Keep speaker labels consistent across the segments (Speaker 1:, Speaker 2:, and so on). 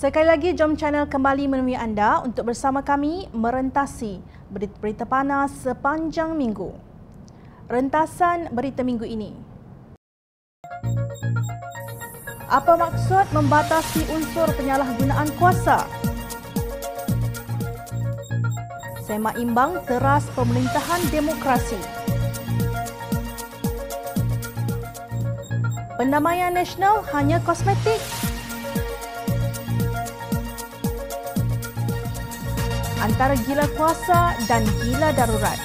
Speaker 1: Sekali lagi, jom channel kembali menemui anda untuk bersama kami merentasi berita-berita panas sepanjang minggu. Rentasan berita minggu ini. Apa maksud membatasi unsur penyalahgunaan kuasa? Sema imbang teras pemerintahan demokrasi. Penamaian nasional hanya kosmetik antara gila kuasa dan gila darurat.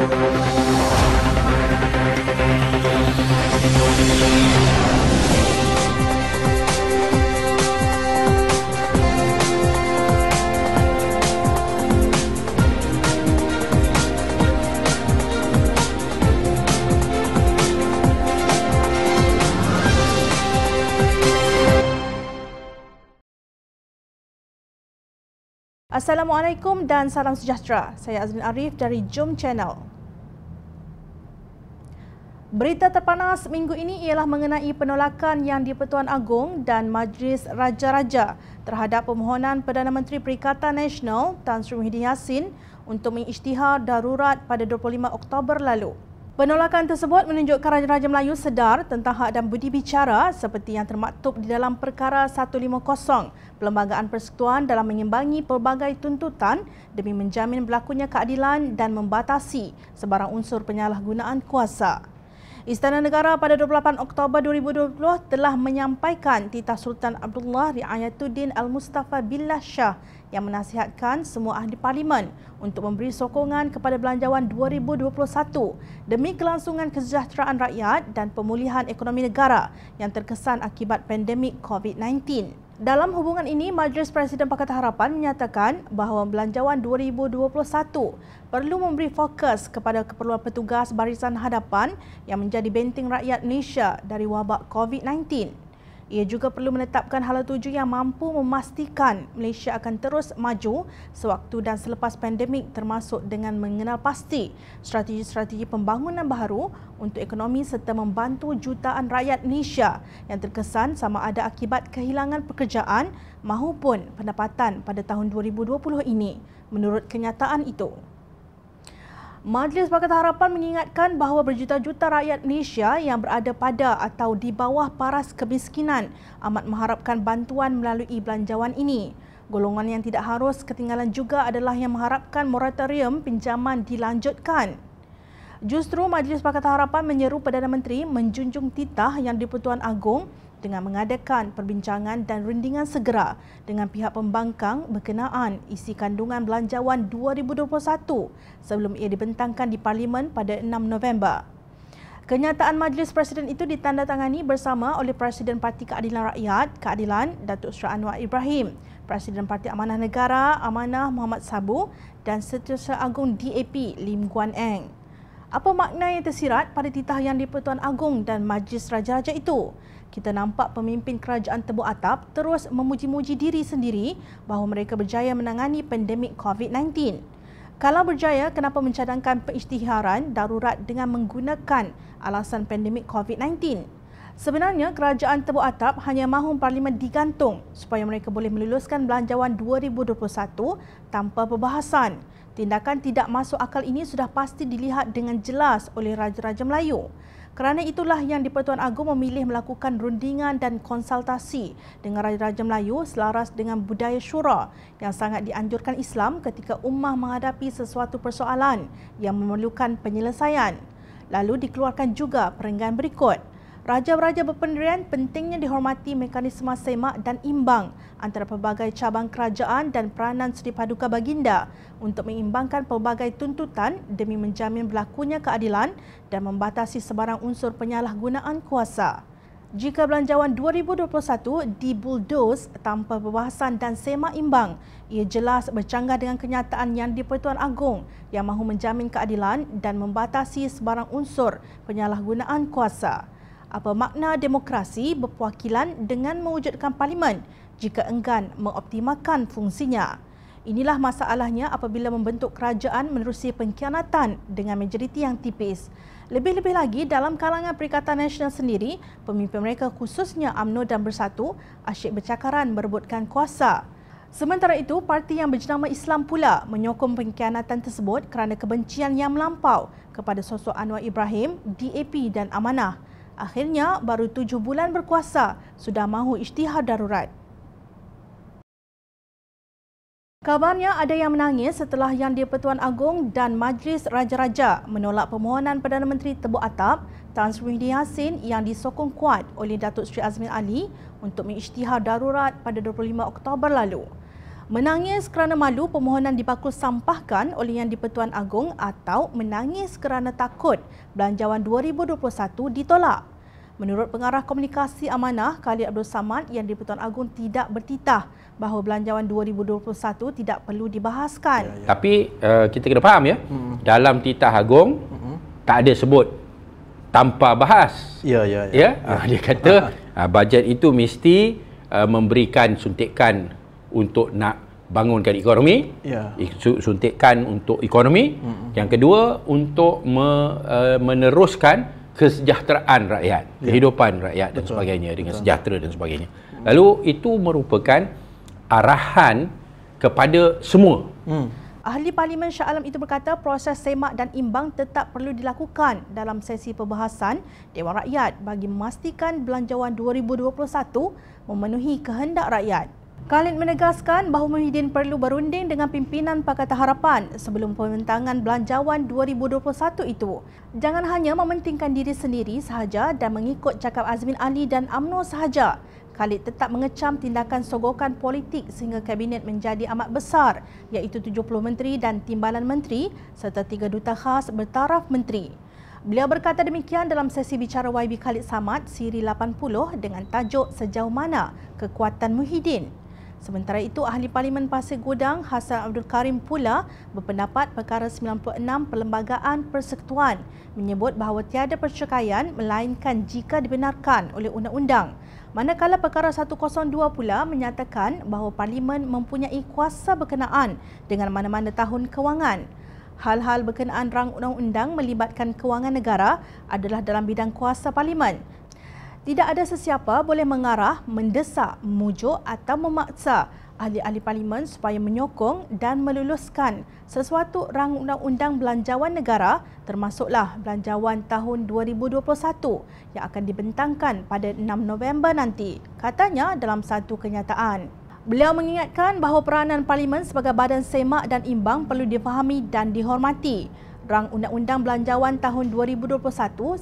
Speaker 1: Thank you. Assalamualaikum dan salam sejahtera. Saya Azrin Arif dari Jom Channel. Berita terpanas minggu ini ialah mengenai penolakan yang di-Pertuan Agong dan Majlis Raja-Raja terhadap permohonan Perdana Menteri Perikatan Nasional Tan Sri Muhyiddin Yassin untuk mengisytihar darurat pada 25 Oktober lalu. Penolakan tersebut menunjukkan Raja-Raja Melayu sedar tentang hak dan budi bicara seperti yang termaktub di dalam Perkara 150 Perlembagaan Persekutuan dalam mengimbangi pelbagai tuntutan demi menjamin berlakunya keadilan dan membatasi sebarang unsur penyalahgunaan kuasa. Istana Negara pada 28 Oktober 2020 telah menyampaikan titah Sultan Abdullah Riayatuddin Al-Mustafa Billah Shah yang menasihatkan semua ahli parlimen untuk memberi sokongan kepada belanjawan 2021 demi kelangsungan kesejahteraan rakyat dan pemulihan ekonomi negara yang terkesan akibat pandemik COVID-19. Dalam hubungan ini, Majlis Presiden Pakatan Harapan menyatakan bahawa belanjawan 2021 perlu memberi fokus kepada keperluan petugas barisan hadapan yang menjadi benteng rakyat Malaysia dari wabak COVID-19. Ia juga perlu menetapkan hala tuju yang mampu memastikan Malaysia akan terus maju sewaktu dan selepas pandemik termasuk dengan mengenal pasti strategi-strategi pembangunan baru untuk ekonomi serta membantu jutaan rakyat Malaysia yang terkesan sama ada akibat kehilangan pekerjaan maupun pendapatan pada tahun 2020 ini menurut kenyataan itu. Majlis Pakatan Harapan mengingatkan bahawa berjuta-juta rakyat Malaysia yang berada pada atau di bawah paras kemiskinan amat mengharapkan bantuan melalui belanjawan ini. Golongan yang tidak harus ketinggalan juga adalah yang mengharapkan moratorium pinjaman dilanjutkan. Justru Majlis Pakatan Harapan menyeru Perdana Menteri menjunjung titah yang di Pertuan Agong dengan mengadakan perbincangan dan rendingan segera dengan pihak pembangkang berkenaan isi kandungan belanjawan 2021 sebelum ia dibentangkan di Parlimen pada 6 November. Kenyataan Majlis Presiden itu ditandatangani bersama oleh Presiden Parti Keadilan Rakyat, Keadilan Datuk Seri Anwar Ibrahim, Presiden Parti Amanah Negara, Amanah Muhammad Sabu dan Setiausaha Agung DAP Lim Guan Eng apa makna yang tersirat pada titah yang di-Pertuan Agong dan Majlis Raja-Raja itu? Kita nampak pemimpin kerajaan tebu atap terus memuji-muji diri sendiri bahawa mereka berjaya menangani pandemik COVID-19. Kalau berjaya, kenapa mencadangkan peristiharan darurat dengan menggunakan alasan pandemik COVID-19? Sebenarnya, kerajaan tebu atap hanya mahu parlimen digantung supaya mereka boleh meluluskan belanjawan 2021 tanpa perbahasan. Tindakan tidak masuk akal ini sudah pasti dilihat dengan jelas oleh Raja-Raja Melayu. Kerana itulah yang Dipertuan Agong memilih melakukan rundingan dan konsultasi dengan Raja-Raja Melayu selaras dengan budaya syura yang sangat dianjurkan Islam ketika ummah menghadapi sesuatu persoalan yang memerlukan penyelesaian. Lalu dikeluarkan juga perenggan berikut. Raja-raja berpendirian pentingnya dihormati mekanisme semak dan imbang antara pelbagai cabang kerajaan dan peranan Seri Paduka Baginda untuk mengimbangkan pelbagai tuntutan demi menjamin berlakunya keadilan dan membatasi sebarang unsur penyalahgunaan kuasa. Jika belanjawan 2021 dibuldos tanpa perbahasan dan semak imbang, ia jelas bercanggah dengan kenyataan yang di-Pertuan Agong yang mahu menjamin keadilan dan membatasi sebarang unsur penyalahgunaan kuasa apa makna demokrasi berpuakilan dengan mewujudkan parlimen jika enggan mengoptimalkan fungsinya. Inilah masalahnya apabila membentuk kerajaan menerusi pengkhianatan dengan majoriti yang tipis. Lebih-lebih lagi dalam kalangan Perikatan Nasional sendiri, pemimpin mereka khususnya UMNO dan Bersatu asyik bercakaran merebutkan kuasa. Sementara itu, parti yang berjenama Islam pula menyokong pengkhianatan tersebut kerana kebencian yang melampau kepada sosok Anwar Ibrahim, DAP dan Amanah. Akhirnya, baru tujuh bulan berkuasa, sudah mahu isytihar darurat. Kabarnya ada yang menangis setelah Yang di-Pertuan Agong dan Majlis Raja-Raja menolak permohonan Perdana Menteri Tebu Atap Tan Sri Muhyiddin Yassin yang disokong kuat oleh Datuk Sri Azmin Ali untuk mengisytihar darurat pada 25 Oktober lalu. Menangis kerana malu permohonan dibakul sampahkan oleh Yang di-Pertuan Agong atau menangis kerana takut belanjawan 2021 ditolak. Menurut pengarah komunikasi amanah Khalid Abdul Samad, Yang di-Pertuan Agong tidak bertitah bahawa belanjawan 2021 tidak perlu dibahaskan. Ya, ya. Tapi uh, kita kena faham ya, hmm. dalam titah Agong hmm. tak ada sebut tanpa bahas. Ya, ya, ya. ya? ya. dia kata uh, bajet itu mesti uh, memberikan suntikan untuk nak bangunkan ekonomi yeah. suntikan untuk ekonomi mm-hmm. yang kedua untuk me, uh, meneruskan kesejahteraan rakyat yeah. kehidupan rakyat dan Betul. sebagainya dengan sejahtera dan sebagainya lalu itu merupakan arahan kepada semua mm. Ahli Parlimen Shah Alam itu berkata proses semak dan imbang tetap perlu dilakukan dalam sesi perbahasan Dewan Rakyat bagi memastikan belanjawan 2021 memenuhi kehendak rakyat. Khalid menegaskan bahawa Muhyiddin perlu berunding dengan pimpinan Pakatan Harapan sebelum pembentangan Belanjawan 2021 itu. Jangan hanya mementingkan diri sendiri sahaja dan mengikut cakap Azmin Ali dan UMNO sahaja. Khalid tetap mengecam tindakan sogokan politik sehingga kabinet menjadi amat besar iaitu 70 menteri dan timbalan menteri serta tiga duta khas bertaraf menteri. Beliau berkata demikian dalam sesi bicara YB Khalid Samad siri 80 dengan tajuk Sejauh Mana Kekuatan Muhyiddin. Sementara itu, Ahli Parlimen Pasir Gudang Hassan Abdul Karim pula berpendapat perkara 96 Perlembagaan Persekutuan menyebut bahawa tiada percekaian melainkan jika dibenarkan oleh undang-undang. Manakala perkara 102 pula menyatakan bahawa Parlimen mempunyai kuasa berkenaan dengan mana-mana tahun kewangan. Hal-hal berkenaan rang undang-undang melibatkan kewangan negara adalah dalam bidang kuasa Parlimen tidak ada sesiapa boleh mengarah, mendesak, mujuk atau memaksa ahli-ahli parlimen supaya menyokong dan meluluskan sesuatu rang undang-undang belanjawan negara termasuklah belanjawan tahun 2021 yang akan dibentangkan pada 6 November nanti, katanya dalam satu kenyataan. Beliau mengingatkan bahawa peranan parlimen sebagai badan semak dan imbang perlu difahami dan dihormati rang undang-undang belanjawan tahun 2021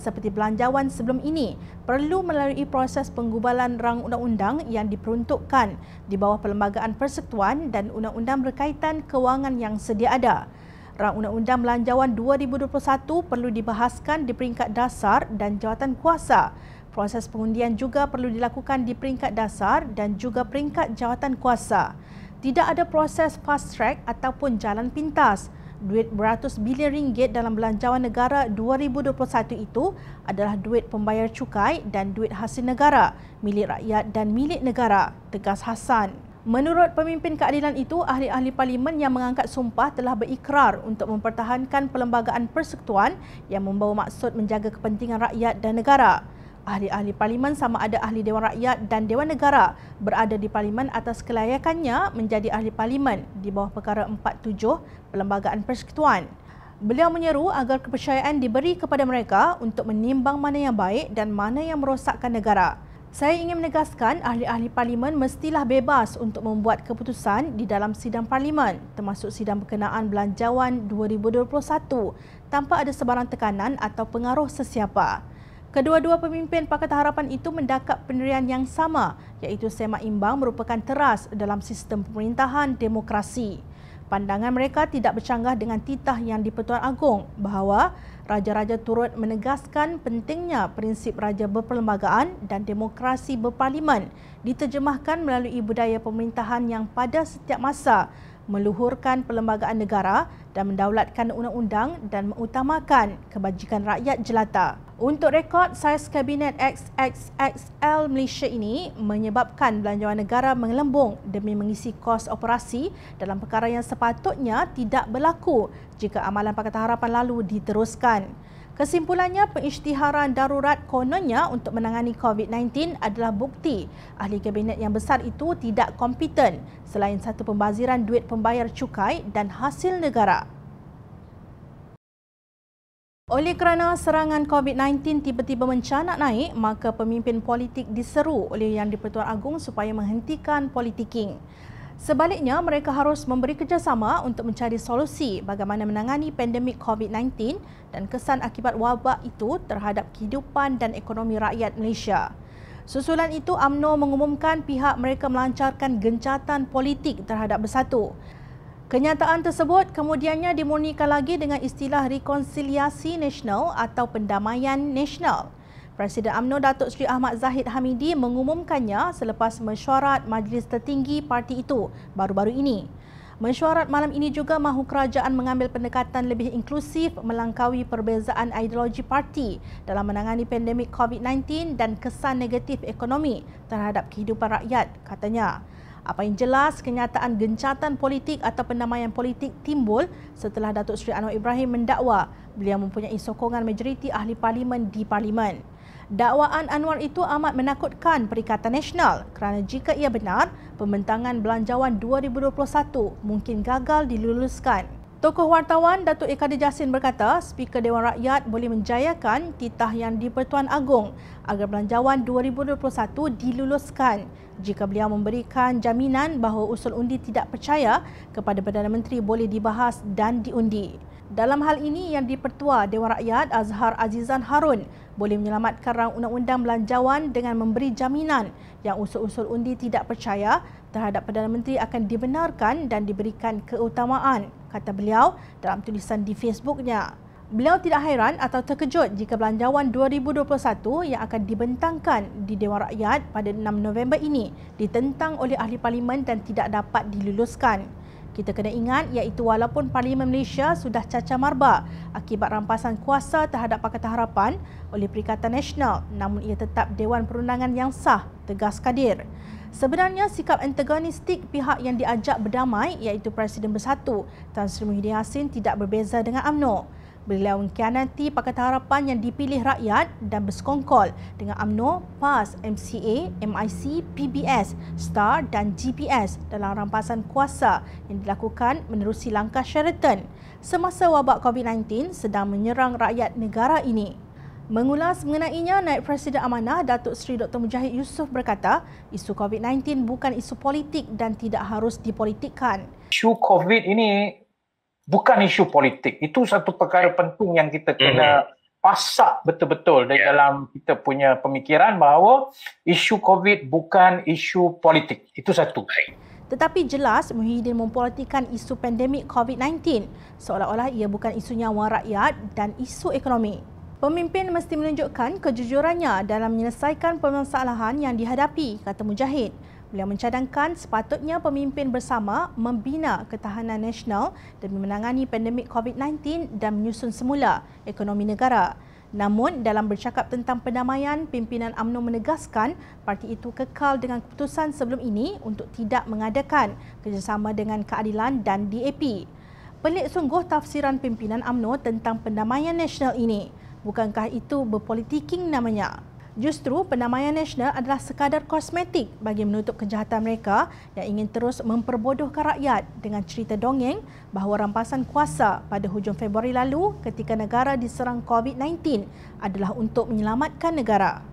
Speaker 1: seperti belanjawan sebelum ini perlu melalui proses penggubalan rang undang-undang yang diperuntukkan di bawah Perlembagaan Persekutuan dan undang-undang berkaitan kewangan yang sedia ada. Rang undang-undang belanjawan 2021 perlu dibahaskan di peringkat dasar dan jawatan kuasa. Proses pengundian juga perlu dilakukan di peringkat dasar dan juga peringkat jawatan kuasa. Tidak ada proses fast track ataupun jalan pintas duit beratus bilion ringgit dalam belanjawan negara 2021 itu adalah duit pembayar cukai dan duit hasil negara, milik rakyat dan milik negara, tegas Hassan. Menurut pemimpin keadilan itu, ahli-ahli parlimen yang mengangkat sumpah telah berikrar untuk mempertahankan perlembagaan persekutuan yang membawa maksud menjaga kepentingan rakyat dan negara ahli-ahli parlimen sama ada ahli Dewan Rakyat dan Dewan Negara berada di parlimen atas kelayakannya menjadi ahli parlimen di bawah perkara 47 Perlembagaan Persekutuan. Beliau menyeru agar kepercayaan diberi kepada mereka untuk menimbang mana yang baik dan mana yang merosakkan negara. Saya ingin menegaskan ahli-ahli parlimen mestilah bebas untuk membuat keputusan di dalam sidang parlimen termasuk sidang berkenaan belanjawan 2021 tanpa ada sebarang tekanan atau pengaruh sesiapa. Kedua-dua pemimpin Pakatan Harapan itu mendakap pendirian yang sama iaitu semak imbang merupakan teras dalam sistem pemerintahan demokrasi. Pandangan mereka tidak bercanggah dengan titah yang di Agung bahawa raja-raja turut menegaskan pentingnya prinsip raja berperlembagaan dan demokrasi berparlimen diterjemahkan melalui budaya pemerintahan yang pada setiap masa meluhurkan perlembagaan negara dan mendaulatkan undang-undang dan mengutamakan kebajikan rakyat jelata. Untuk rekod, saiz kabinet XXXL Malaysia ini menyebabkan belanjawan negara mengelembung demi mengisi kos operasi dalam perkara yang sepatutnya tidak berlaku jika amalan Pakatan Harapan lalu diteruskan. Kesimpulannya, pengisytiharan darurat kononnya untuk menangani COVID-19 adalah bukti ahli kabinet yang besar itu tidak kompeten selain satu pembaziran duit pembayar cukai dan hasil negara. Oleh kerana serangan COVID-19 tiba-tiba mencanak naik, maka pemimpin politik diseru oleh Yang di-Pertuan Agong supaya menghentikan politiking. Sebaliknya, mereka harus memberi kerjasama untuk mencari solusi bagaimana menangani pandemik COVID-19 dan kesan akibat wabak itu terhadap kehidupan dan ekonomi rakyat Malaysia. Susulan itu, Amno mengumumkan pihak mereka melancarkan gencatan politik terhadap Bersatu. Kenyataan tersebut kemudiannya dimurnikan lagi dengan istilah rekonsiliasi nasional atau pendamaian nasional. Presiden AMNO Datuk Seri Ahmad Zahid Hamidi mengumumkannya selepas mesyuarat majlis tertinggi parti itu baru-baru ini. Mesyuarat malam ini juga mahu kerajaan mengambil pendekatan lebih inklusif melangkaui perbezaan ideologi parti dalam menangani pandemik COVID-19 dan kesan negatif ekonomi terhadap kehidupan rakyat, katanya. Apa yang jelas, kenyataan gencatan politik atau penamaian politik timbul setelah Datuk Seri Anwar Ibrahim mendakwa beliau mempunyai sokongan majoriti ahli parlimen di parlimen dakwaan Anwar itu amat menakutkan Perikatan Nasional kerana jika ia benar, pembentangan belanjawan 2021 mungkin gagal diluluskan. Tokoh wartawan Datuk Ikada Jasin berkata, Speaker Dewan Rakyat boleh menjayakan titah yang di-Pertuan Agong agar belanjawan 2021 diluluskan jika beliau memberikan jaminan bahawa usul undi tidak percaya kepada Perdana Menteri boleh dibahas dan diundi. Dalam hal ini yang dipertua Dewan Rakyat Azhar Azizan Harun boleh menyelamatkan rang undang-undang belanjawan dengan memberi jaminan yang usul-usul undi tidak percaya terhadap Perdana Menteri akan dibenarkan dan diberikan keutamaan, kata beliau dalam tulisan di Facebooknya. Beliau tidak hairan atau terkejut jika belanjawan 2021 yang akan dibentangkan di Dewan Rakyat pada 6 November ini ditentang oleh Ahli Parlimen dan tidak dapat diluluskan. Kita kena ingat iaitu walaupun Parlimen Malaysia sudah cacah marba akibat rampasan kuasa terhadap Pakatan Harapan oleh Perikatan Nasional namun ia tetap Dewan Perundangan yang sah tegas kadir. Sebenarnya sikap antagonistik pihak yang diajak berdamai iaitu Presiden Bersatu Tan Sri Muhyiddin Yassin tidak berbeza dengan AMNO. Beliau nanti Pakatan Harapan yang dipilih rakyat dan bersekongkol dengan AMNO, PAS, MCA, MIC, PBS, STAR dan GPS dalam rampasan kuasa yang dilakukan menerusi langkah Sheraton semasa wabak COVID-19 sedang menyerang rakyat negara ini. Mengulas mengenainya, Naib Presiden Amanah Datuk Seri Dr. Mujahid Yusof berkata, isu COVID-19 bukan isu politik dan tidak harus dipolitikkan. Isu COVID ini bukan isu politik. Itu satu perkara penting yang kita kena mm-hmm. pasak betul-betul yeah. dalam kita punya pemikiran bahawa isu COVID bukan isu politik. Itu satu. Tetapi jelas Muhyiddin mempolitikan isu pandemik COVID-19 seolah-olah ia bukan isu nyawa rakyat dan isu ekonomi. Pemimpin mesti menunjukkan kejujurannya dalam menyelesaikan permasalahan yang dihadapi, kata Mujahid. Beliau mencadangkan sepatutnya pemimpin bersama membina ketahanan nasional demi menangani pandemik COVID-19 dan menyusun semula ekonomi negara. Namun dalam bercakap tentang pendamaian, pimpinan AMNO menegaskan parti itu kekal dengan keputusan sebelum ini untuk tidak mengadakan kerjasama dengan Keadilan dan DAP. Pelik sungguh tafsiran pimpinan AMNO tentang pendamaian nasional ini. Bukankah itu berpolitiking namanya? Justru penamaian nasional adalah sekadar kosmetik bagi menutup kejahatan mereka yang ingin terus memperbodohkan rakyat dengan cerita dongeng bahawa rampasan kuasa pada hujung Februari lalu ketika negara diserang COVID-19 adalah untuk menyelamatkan negara.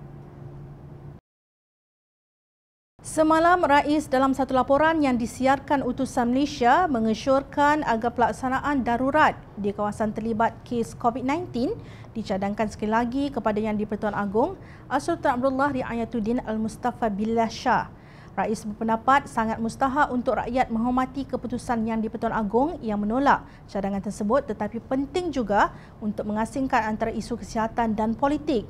Speaker 1: Semalam, Rais dalam satu laporan yang disiarkan utusan Malaysia mengesyorkan agar pelaksanaan darurat di kawasan terlibat kes COVID-19 dicadangkan sekali lagi kepada Yang di-Pertuan Agong Sultan Abdullah Riayatuddin Al-Mustafa Billah Shah. Rais berpendapat sangat mustahak untuk rakyat menghormati keputusan Yang di-Pertuan Agong yang menolak cadangan tersebut tetapi penting juga untuk mengasingkan antara isu kesihatan dan politik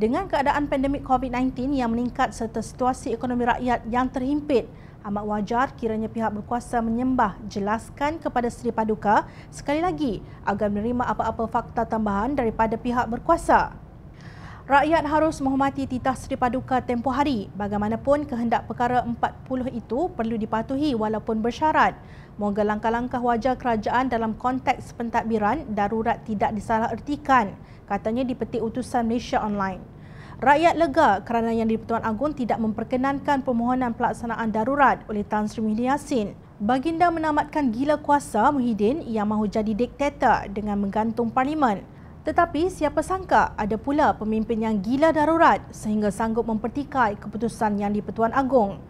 Speaker 1: dengan keadaan pandemik COVID-19 yang meningkat serta situasi ekonomi rakyat yang terhimpit, amat wajar kiranya pihak berkuasa menyembah jelaskan kepada Seri Paduka sekali lagi agar menerima apa-apa fakta tambahan daripada pihak berkuasa. Rakyat harus menghormati titah Seri Paduka tempoh hari. Bagaimanapun kehendak perkara 40 itu perlu dipatuhi walaupun bersyarat. Moga langkah-langkah wajar kerajaan dalam konteks pentadbiran darurat tidak disalahertikan, katanya di dipetik utusan Malaysia Online. Rakyat lega kerana Yang di-Pertuan Agong tidak memperkenankan permohonan pelaksanaan darurat oleh Tan Sri Mihdi Yassin. Baginda menamatkan gila kuasa Muhyiddin yang mahu jadi diktator dengan menggantung parlimen. Tetapi siapa sangka ada pula pemimpin yang gila darurat sehingga sanggup mempertikai keputusan Yang di-Pertuan Agong.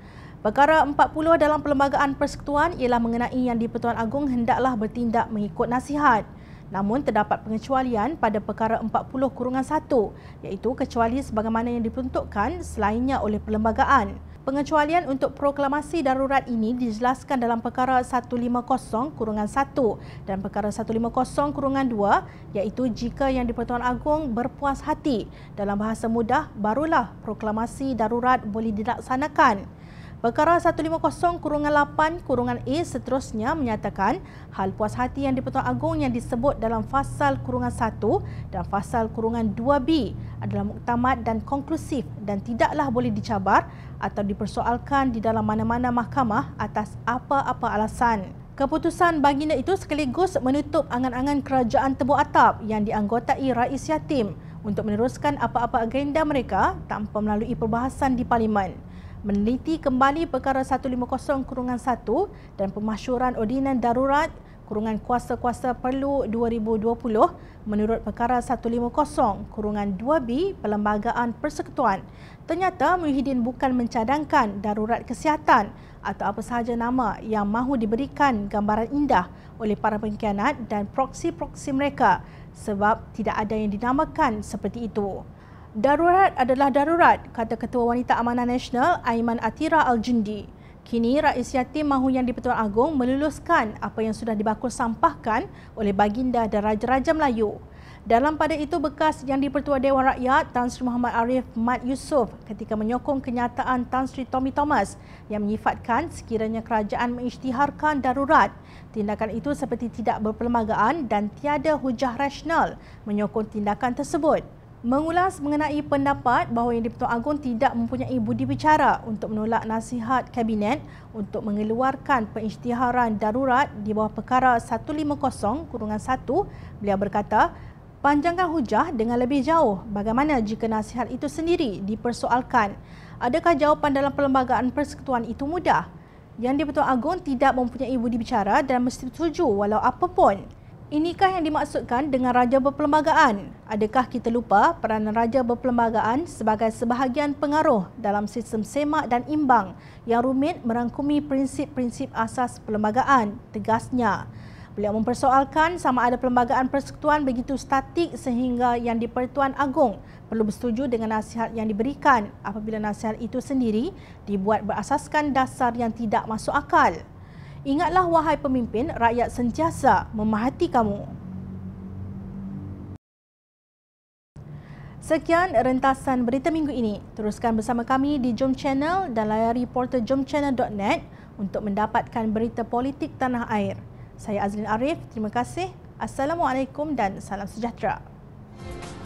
Speaker 1: Perkara 40 dalam Perlembagaan Persekutuan ialah mengenai Yang di-Pertuan Agong hendaklah bertindak mengikut nasihat. Namun terdapat pengecualian pada perkara 40-1 iaitu kecuali sebagaimana yang diperuntukkan selainnya oleh perlembagaan. Pengecualian untuk proklamasi darurat ini dijelaskan dalam perkara 150-1 dan perkara 150-2 iaitu jika yang di-Pertuan Agong berpuas hati dalam bahasa mudah barulah proklamasi darurat boleh dilaksanakan. Perkara 150 kurungan 8 kurungan A seterusnya menyatakan hal puas hati yang di-Pertuan Agong yang disebut dalam fasal kurungan 1 dan fasal kurungan 2B adalah muktamad dan konklusif dan tidaklah boleh dicabar atau dipersoalkan di dalam mana-mana mahkamah atas apa-apa alasan. Keputusan baginda itu sekaligus menutup angan-angan kerajaan tebu atap yang dianggotai rakyat yatim untuk meneruskan apa-apa agenda mereka tanpa melalui perbahasan di parlimen meneliti kembali perkara 150-1 dan pemasyuran ordinan darurat kurungan kuasa-kuasa perlu 2020 menurut perkara 150 kurungan 2B Perlembagaan Persekutuan. Ternyata Muhyiddin bukan mencadangkan darurat kesihatan atau apa sahaja nama yang mahu diberikan gambaran indah oleh para pengkhianat dan proksi-proksi mereka sebab tidak ada yang dinamakan seperti itu. Darurat adalah darurat, kata Ketua Wanita Amanah Nasional Aiman Atira Al-Jindi. Kini, Rais Yatim Mahu Yang di-Pertuan Agong meluluskan apa yang sudah dibakul sampahkan oleh Baginda dan Raja-Raja Melayu. Dalam pada itu, bekas Yang di-Pertua Dewan Rakyat Tan Sri Muhammad Arif Mat Yusof ketika menyokong kenyataan Tan Sri Tommy Thomas yang menyifatkan sekiranya kerajaan mengisytiharkan darurat, tindakan itu seperti tidak berperlembagaan dan tiada hujah rasional menyokong tindakan tersebut mengulas mengenai pendapat bahawa yang di-Pertuan Agong tidak mempunyai budi bicara untuk menolak nasihat kabinet untuk mengeluarkan pengisytiharan darurat di bawah perkara 150-1 beliau berkata panjangkan hujah dengan lebih jauh bagaimana jika nasihat itu sendiri dipersoalkan adakah jawapan dalam perlembagaan persekutuan itu mudah yang di-Pertuan Agong tidak mempunyai budi bicara dan mesti setuju walau apapun Inikah yang dimaksudkan dengan raja berperlembagaan? Adakah kita lupa peranan raja berperlembagaan sebagai sebahagian pengaruh dalam sistem semak dan imbang yang rumit merangkumi prinsip-prinsip asas perlembagaan? Tegasnya, beliau mempersoalkan sama ada perlembagaan persekutuan begitu statik sehingga yang di-Pertuan Agong perlu bersetuju dengan nasihat yang diberikan apabila nasihat itu sendiri dibuat berasaskan dasar yang tidak masuk akal. Ingatlah wahai pemimpin, rakyat sentiasa memahati kamu. Sekian rentasan berita minggu ini. Teruskan bersama kami di Jom Channel dan layari portal jomchannel.net untuk mendapatkan berita politik tanah air. Saya Azlin Arif, terima kasih. Assalamualaikum dan salam sejahtera.